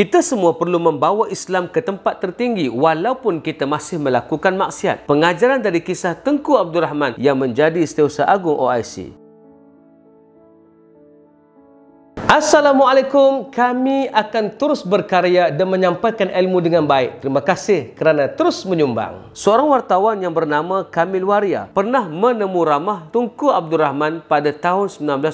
Kita semua perlu membawa Islam ke tempat tertinggi walaupun kita masih melakukan maksiat. Pengajaran dari kisah Tengku Abdul Rahman yang menjadi setiausaha agung OIC. Assalamualaikum, kami akan terus berkarya dan menyampaikan ilmu dengan baik. Terima kasih kerana terus menyumbang. Seorang wartawan yang bernama Kamil Waria pernah menemu ramah Tunku Abdul Rahman pada tahun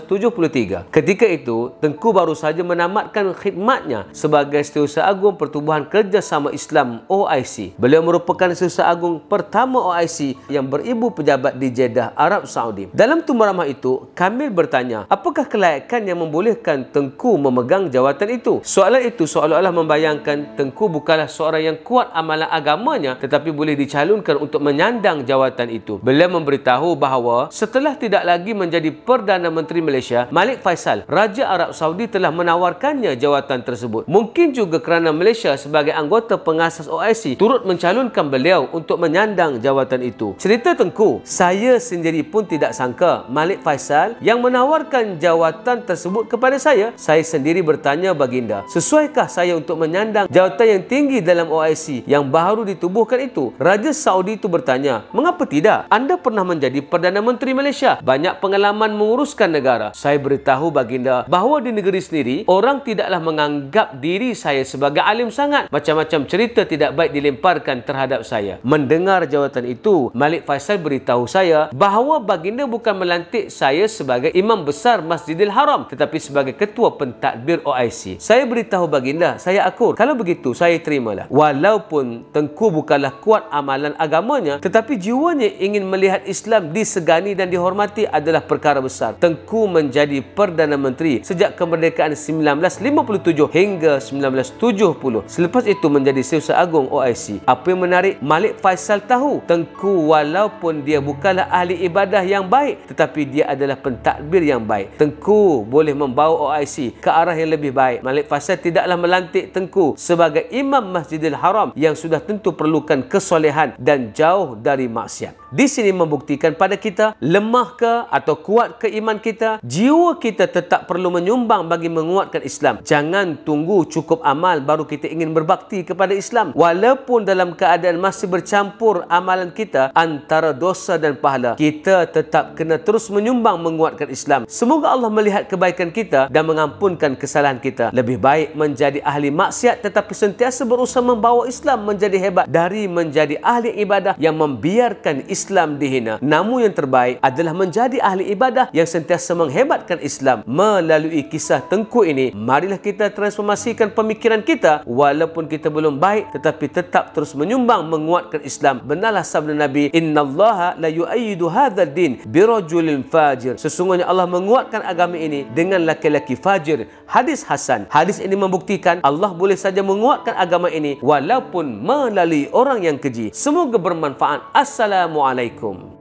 1973. Ketika itu, Tunku baru saja menamatkan khidmatnya sebagai Setiausaha Agung Pertubuhan Kerjasama Islam OIC. Beliau merupakan Setiausaha Agung pertama OIC yang beribu pejabat di Jeddah, Arab Saudi. Dalam temu ramah itu, Kamil bertanya, apakah kelayakan yang membolehkan Tengku memegang jawatan itu. Soalan itu seolah-olah membayangkan Tengku bukanlah seorang yang kuat amalan agamanya tetapi boleh dicalonkan untuk menyandang jawatan itu. Beliau memberitahu bahawa setelah tidak lagi menjadi Perdana Menteri Malaysia, Malik Faisal, Raja Arab Saudi telah menawarkannya jawatan tersebut. Mungkin juga kerana Malaysia sebagai anggota pengasas OIC turut mencalonkan beliau untuk menyandang jawatan itu. Cerita Tengku, saya sendiri pun tidak sangka Malik Faisal yang menawarkan jawatan tersebut kepada saya saya, saya sendiri bertanya baginda, sesuaikah saya untuk menyandang jawatan yang tinggi dalam OIC yang baru ditubuhkan itu? Raja Saudi itu bertanya, mengapa tidak? Anda pernah menjadi Perdana Menteri Malaysia. Banyak pengalaman menguruskan negara. Saya beritahu baginda bahawa di negeri sendiri, orang tidaklah menganggap diri saya sebagai alim sangat. Macam-macam cerita tidak baik dilemparkan terhadap saya. Mendengar jawatan itu, Malik Faisal beritahu saya bahawa baginda bukan melantik saya sebagai Imam Besar Masjidil Haram tetapi sebagai ketua pentadbir OIC saya beritahu baginda saya akur kalau begitu saya terimalah walaupun Tengku bukanlah kuat amalan agamanya tetapi jiwanya ingin melihat Islam disegani dan dihormati adalah perkara besar Tengku menjadi Perdana Menteri sejak kemerdekaan 1957 hingga 1970 selepas itu menjadi Siusaha Agung OIC apa yang menarik Malik Faisal tahu Tengku walaupun dia bukanlah ahli ibadah yang baik tetapi dia adalah pentadbir yang baik Tengku boleh membawa OIC OIC ke arah yang lebih baik. Malik Faisal tidaklah melantik Tengku sebagai Imam Masjidil Haram yang sudah tentu perlukan kesolehan dan jauh dari maksiat. Di sini membuktikan pada kita lemah ke atau kuat ke iman kita, jiwa kita tetap perlu menyumbang bagi menguatkan Islam. Jangan tunggu cukup amal baru kita ingin berbakti kepada Islam. Walaupun dalam keadaan masih bercampur amalan kita antara dosa dan pahala, kita tetap kena terus menyumbang menguatkan Islam. Semoga Allah melihat kebaikan kita dan mengampunkan kesalahan kita. Lebih baik menjadi ahli maksiat tetapi sentiasa berusaha membawa Islam menjadi hebat dari menjadi ahli ibadah yang membiarkan Islam dihina. Namun yang terbaik adalah menjadi ahli ibadah yang sentiasa menghebatkan Islam. Melalui kisah Tengku ini, marilah kita transformasikan pemikiran kita walaupun kita belum baik tetapi tetap terus menyumbang menguatkan Islam. Benarlah sabda Nabi, Inna "Innallaha la yu'ayyidu hadzal din birajulin fajir." Sesungguhnya Allah menguatkan agama ini dengan laki-laki laki fajir hadis hasan hadis ini membuktikan Allah boleh saja menguatkan agama ini walaupun melalui orang yang keji semoga bermanfaat assalamualaikum